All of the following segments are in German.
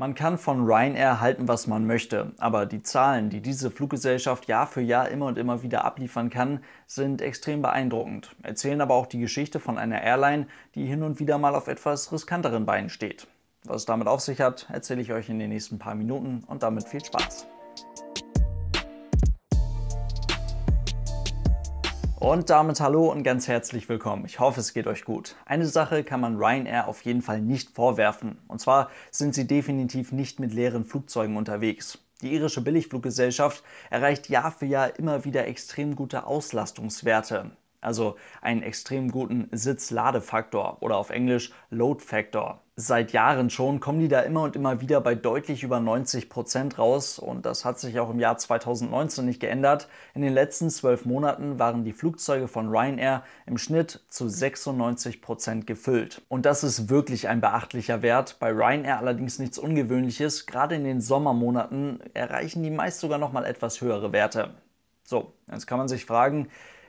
Man kann von Ryanair halten, was man möchte, aber die Zahlen, die diese Fluggesellschaft Jahr für Jahr immer und immer wieder abliefern kann, sind extrem beeindruckend, erzählen aber auch die Geschichte von einer Airline, die hin und wieder mal auf etwas riskanteren Beinen steht. Was es damit auf sich hat, erzähle ich euch in den nächsten paar Minuten und damit viel Spaß. Und damit hallo und ganz herzlich willkommen. Ich hoffe, es geht euch gut. Eine Sache kann man Ryanair auf jeden Fall nicht vorwerfen. Und zwar sind sie definitiv nicht mit leeren Flugzeugen unterwegs. Die irische Billigfluggesellschaft erreicht Jahr für Jahr immer wieder extrem gute Auslastungswerte also einen extrem guten Sitzladefaktor oder auf Englisch Load Factor. Seit Jahren schon kommen die da immer und immer wieder bei deutlich über 90 Prozent raus und das hat sich auch im Jahr 2019 nicht geändert. In den letzten zwölf Monaten waren die Flugzeuge von Ryanair im Schnitt zu 96 Prozent gefüllt. Und das ist wirklich ein beachtlicher Wert. Bei Ryanair allerdings nichts Ungewöhnliches. Gerade in den Sommermonaten erreichen die meist sogar noch mal etwas höhere Werte. So, jetzt kann man sich fragen,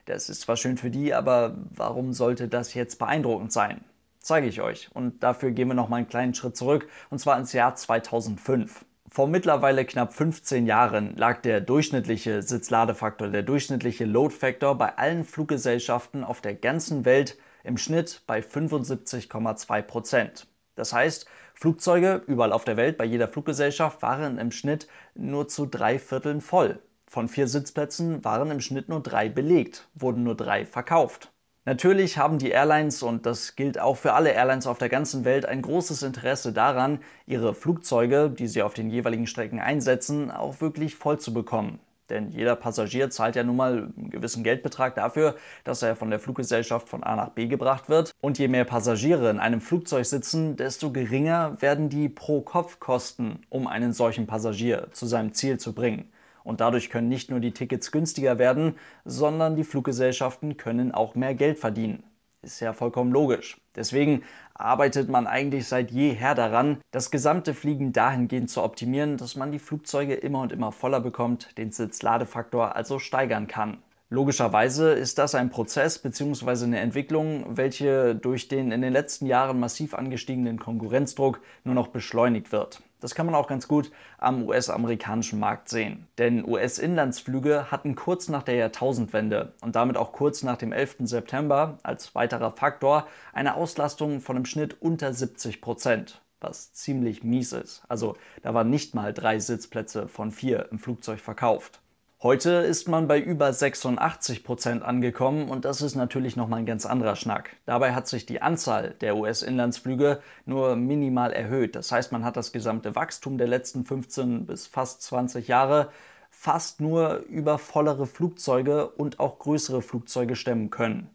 das ist zwar schön für die, aber warum sollte das jetzt beeindruckend sein? Zeige ich euch. Und dafür gehen wir noch mal einen kleinen Schritt zurück, und zwar ins Jahr 2005. Vor mittlerweile knapp 15 Jahren lag der durchschnittliche Sitzladefaktor, der durchschnittliche Load Factor bei allen Fluggesellschaften auf der ganzen Welt im Schnitt bei 75,2 Prozent. Das heißt, Flugzeuge überall auf der Welt, bei jeder Fluggesellschaft, waren im Schnitt nur zu drei Vierteln voll. Von vier Sitzplätzen waren im Schnitt nur drei belegt, wurden nur drei verkauft. Natürlich haben die Airlines, und das gilt auch für alle Airlines auf der ganzen Welt, ein großes Interesse daran, ihre Flugzeuge, die sie auf den jeweiligen Strecken einsetzen, auch wirklich voll zu bekommen. Denn jeder Passagier zahlt ja nun mal einen gewissen Geldbetrag dafür, dass er von der Fluggesellschaft von A nach B gebracht wird. Und je mehr Passagiere in einem Flugzeug sitzen, desto geringer werden die Pro-Kopf-Kosten, um einen solchen Passagier zu seinem Ziel zu bringen. Und dadurch können nicht nur die Tickets günstiger werden, sondern die Fluggesellschaften können auch mehr Geld verdienen. Ist ja vollkommen logisch. Deswegen arbeitet man eigentlich seit jeher daran, das gesamte Fliegen dahingehend zu optimieren, dass man die Flugzeuge immer und immer voller bekommt, den Sitzladefaktor also steigern kann. Logischerweise ist das ein Prozess bzw. eine Entwicklung, welche durch den in den letzten Jahren massiv angestiegenen Konkurrenzdruck nur noch beschleunigt wird. Das kann man auch ganz gut am US-amerikanischen Markt sehen. Denn US-Inlandsflüge hatten kurz nach der Jahrtausendwende und damit auch kurz nach dem 11. September als weiterer Faktor eine Auslastung von im Schnitt unter 70 Prozent, was ziemlich mies ist. Also da waren nicht mal drei Sitzplätze von vier im Flugzeug verkauft. Heute ist man bei über 86 Prozent angekommen und das ist natürlich nochmal ein ganz anderer Schnack. Dabei hat sich die Anzahl der US-Inlandsflüge nur minimal erhöht. Das heißt, man hat das gesamte Wachstum der letzten 15 bis fast 20 Jahre fast nur über vollere Flugzeuge und auch größere Flugzeuge stemmen können.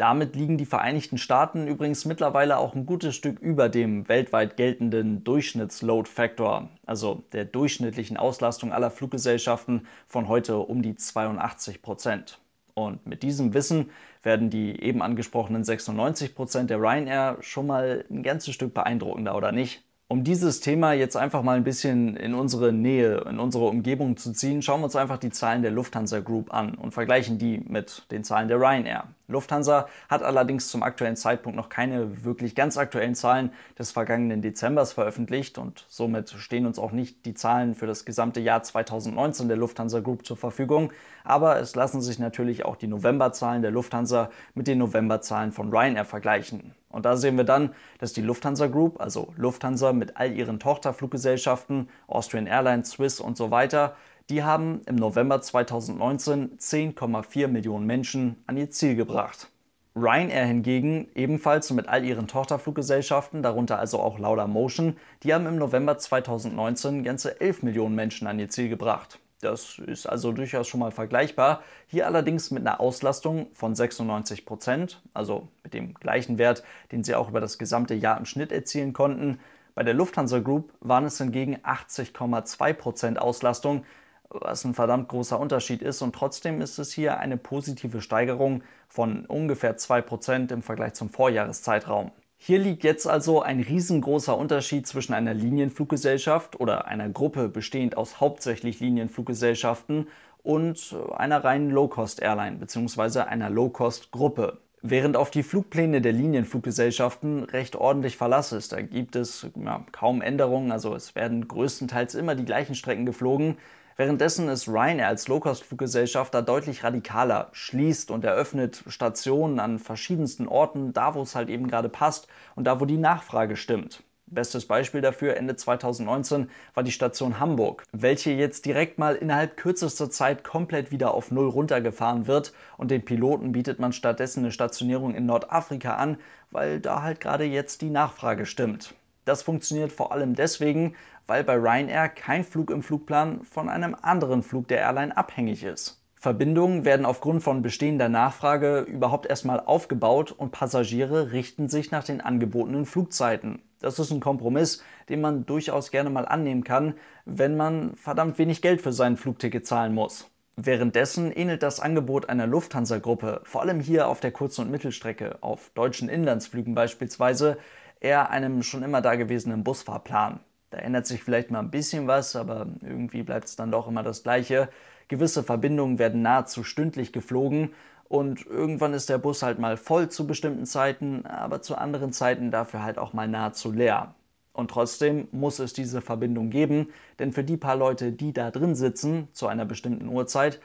Damit liegen die Vereinigten Staaten übrigens mittlerweile auch ein gutes Stück über dem weltweit geltenden Durchschnittsload Factor, also der durchschnittlichen Auslastung aller Fluggesellschaften von heute um die 82 Prozent. Und mit diesem Wissen werden die eben angesprochenen 96 Prozent der Ryanair schon mal ein ganzes Stück beeindruckender, oder nicht? Um dieses Thema jetzt einfach mal ein bisschen in unsere Nähe, in unsere Umgebung zu ziehen, schauen wir uns einfach die Zahlen der Lufthansa Group an und vergleichen die mit den Zahlen der Ryanair. Lufthansa hat allerdings zum aktuellen Zeitpunkt noch keine wirklich ganz aktuellen Zahlen des vergangenen Dezembers veröffentlicht und somit stehen uns auch nicht die Zahlen für das gesamte Jahr 2019 der Lufthansa Group zur Verfügung, aber es lassen sich natürlich auch die Novemberzahlen der Lufthansa mit den Novemberzahlen von Ryanair vergleichen. Und da sehen wir dann, dass die Lufthansa Group, also Lufthansa mit all ihren Tochterfluggesellschaften, Austrian Airlines, Swiss und so weiter, die haben im November 2019 10,4 Millionen Menschen an ihr Ziel gebracht. Ryanair hingegen, ebenfalls mit all ihren Tochterfluggesellschaften, darunter also auch Lauda Motion, die haben im November 2019 ganze 11 Millionen Menschen an ihr Ziel gebracht. Das ist also durchaus schon mal vergleichbar, hier allerdings mit einer Auslastung von 96 Prozent, also mit dem gleichen Wert, den sie auch über das gesamte Jahr im Schnitt erzielen konnten. Bei der Lufthansa Group waren es hingegen 80,2 Prozent Auslastung, was ein verdammt großer Unterschied ist. Und trotzdem ist es hier eine positive Steigerung von ungefähr 2% im Vergleich zum Vorjahreszeitraum. Hier liegt jetzt also ein riesengroßer Unterschied zwischen einer Linienfluggesellschaft oder einer Gruppe bestehend aus hauptsächlich Linienfluggesellschaften und einer reinen Low-Cost-Airline bzw. einer Low-Cost-Gruppe. Während auf die Flugpläne der Linienfluggesellschaften recht ordentlich Verlass ist, da gibt es ja, kaum Änderungen, also es werden größtenteils immer die gleichen Strecken geflogen, Währenddessen ist Ryanair als Low-Cost-Fluggesellschaft da deutlich radikaler, schließt und eröffnet Stationen an verschiedensten Orten, da wo es halt eben gerade passt und da wo die Nachfrage stimmt. Bestes Beispiel dafür Ende 2019 war die Station Hamburg, welche jetzt direkt mal innerhalb kürzester Zeit komplett wieder auf Null runtergefahren wird und den Piloten bietet man stattdessen eine Stationierung in Nordafrika an, weil da halt gerade jetzt die Nachfrage stimmt. Das funktioniert vor allem deswegen, weil bei Ryanair kein Flug im Flugplan von einem anderen Flug der Airline abhängig ist. Verbindungen werden aufgrund von bestehender Nachfrage überhaupt erstmal aufgebaut und Passagiere richten sich nach den angebotenen Flugzeiten. Das ist ein Kompromiss, den man durchaus gerne mal annehmen kann, wenn man verdammt wenig Geld für sein Flugticket zahlen muss. Währenddessen ähnelt das Angebot einer Lufthansa-Gruppe, vor allem hier auf der Kurz- und Mittelstrecke, auf deutschen Inlandsflügen beispielsweise, eher einem schon immer dagewesenen Busfahrplan. Da ändert sich vielleicht mal ein bisschen was, aber irgendwie bleibt es dann doch immer das Gleiche. Gewisse Verbindungen werden nahezu stündlich geflogen und irgendwann ist der Bus halt mal voll zu bestimmten Zeiten, aber zu anderen Zeiten dafür halt auch mal nahezu leer. Und trotzdem muss es diese Verbindung geben, denn für die paar Leute, die da drin sitzen, zu einer bestimmten Uhrzeit,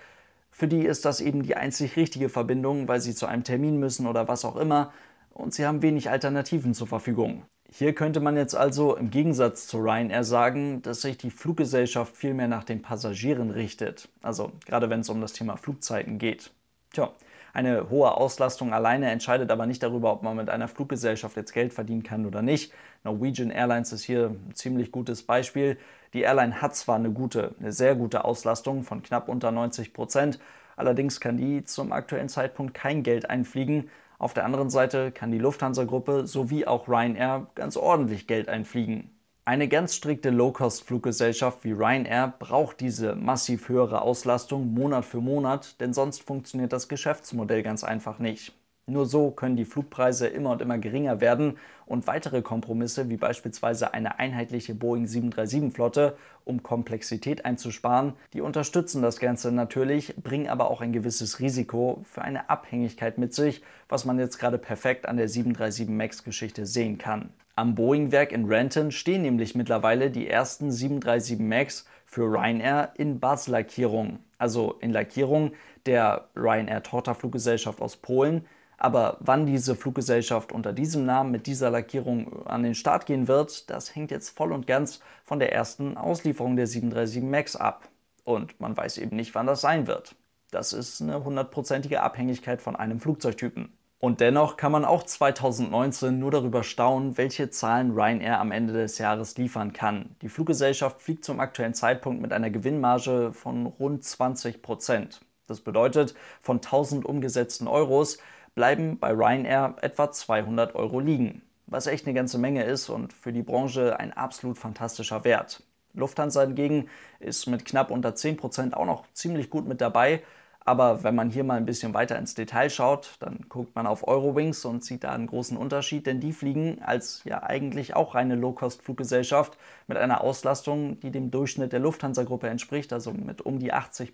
für die ist das eben die einzig richtige Verbindung, weil sie zu einem Termin müssen oder was auch immer, und sie haben wenig Alternativen zur Verfügung. Hier könnte man jetzt also im Gegensatz zu Ryanair sagen, dass sich die Fluggesellschaft viel mehr nach den Passagieren richtet, also gerade wenn es um das Thema Flugzeiten geht. Tja, eine hohe Auslastung alleine entscheidet aber nicht darüber, ob man mit einer Fluggesellschaft jetzt Geld verdienen kann oder nicht. Norwegian Airlines ist hier ein ziemlich gutes Beispiel. Die Airline hat zwar eine gute, eine sehr gute Auslastung von knapp unter 90 Prozent, allerdings kann die zum aktuellen Zeitpunkt kein Geld einfliegen, auf der anderen Seite kann die Lufthansa-Gruppe sowie auch Ryanair ganz ordentlich Geld einfliegen. Eine ganz strikte Low-Cost-Fluggesellschaft wie Ryanair braucht diese massiv höhere Auslastung Monat für Monat, denn sonst funktioniert das Geschäftsmodell ganz einfach nicht. Nur so können die Flugpreise immer und immer geringer werden und weitere Kompromisse wie beispielsweise eine einheitliche Boeing 737-Flotte, um Komplexität einzusparen, die unterstützen das Ganze natürlich, bringen aber auch ein gewisses Risiko für eine Abhängigkeit mit sich, was man jetzt gerade perfekt an der 737 MAX-Geschichte sehen kann. Am Boeing-Werk in Renton stehen nämlich mittlerweile die ersten 737 MAX für Ryanair in Buzz-Lackierung, also in Lackierung der ryanair torta fluggesellschaft aus Polen, aber wann diese Fluggesellschaft unter diesem Namen mit dieser Lackierung an den Start gehen wird, das hängt jetzt voll und ganz von der ersten Auslieferung der 737 MAX ab. Und man weiß eben nicht, wann das sein wird. Das ist eine hundertprozentige Abhängigkeit von einem Flugzeugtypen. Und dennoch kann man auch 2019 nur darüber staunen, welche Zahlen Ryanair am Ende des Jahres liefern kann. Die Fluggesellschaft fliegt zum aktuellen Zeitpunkt mit einer Gewinnmarge von rund 20 Prozent. Das bedeutet, von 1000 umgesetzten Euros bleiben bei Ryanair etwa 200 Euro liegen, was echt eine ganze Menge ist und für die Branche ein absolut fantastischer Wert. Lufthansa hingegen ist mit knapp unter 10% auch noch ziemlich gut mit dabei, aber wenn man hier mal ein bisschen weiter ins Detail schaut, dann guckt man auf Eurowings und sieht da einen großen Unterschied, denn die fliegen als ja eigentlich auch reine Low-Cost-Fluggesellschaft mit einer Auslastung, die dem Durchschnitt der Lufthansa-Gruppe entspricht, also mit um die 80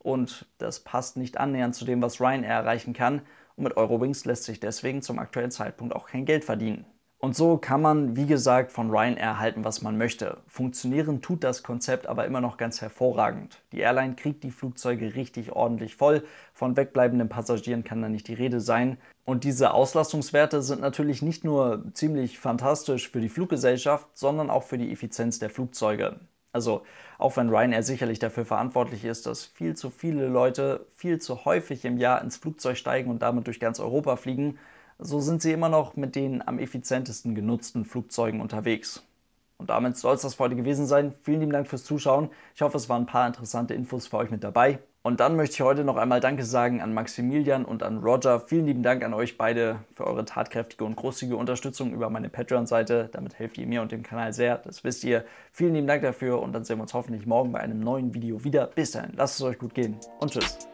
Und das passt nicht annähernd zu dem, was Ryanair erreichen kann und mit Eurowings lässt sich deswegen zum aktuellen Zeitpunkt auch kein Geld verdienen. Und so kann man, wie gesagt, von Ryanair halten, was man möchte. Funktionieren tut das Konzept aber immer noch ganz hervorragend. Die Airline kriegt die Flugzeuge richtig ordentlich voll, von wegbleibenden Passagieren kann da nicht die Rede sein. Und diese Auslastungswerte sind natürlich nicht nur ziemlich fantastisch für die Fluggesellschaft, sondern auch für die Effizienz der Flugzeuge. Also auch wenn Ryanair sicherlich dafür verantwortlich ist, dass viel zu viele Leute viel zu häufig im Jahr ins Flugzeug steigen und damit durch ganz Europa fliegen, so sind sie immer noch mit den am effizientesten genutzten Flugzeugen unterwegs. Und damit soll es das für heute gewesen sein. Vielen lieben Dank fürs Zuschauen. Ich hoffe, es waren ein paar interessante Infos für euch mit dabei. Und dann möchte ich heute noch einmal Danke sagen an Maximilian und an Roger. Vielen lieben Dank an euch beide für eure tatkräftige und großzügige Unterstützung über meine Patreon-Seite. Damit helft ihr mir und dem Kanal sehr, das wisst ihr. Vielen lieben Dank dafür und dann sehen wir uns hoffentlich morgen bei einem neuen Video wieder. Bis dahin, lasst es euch gut gehen und tschüss.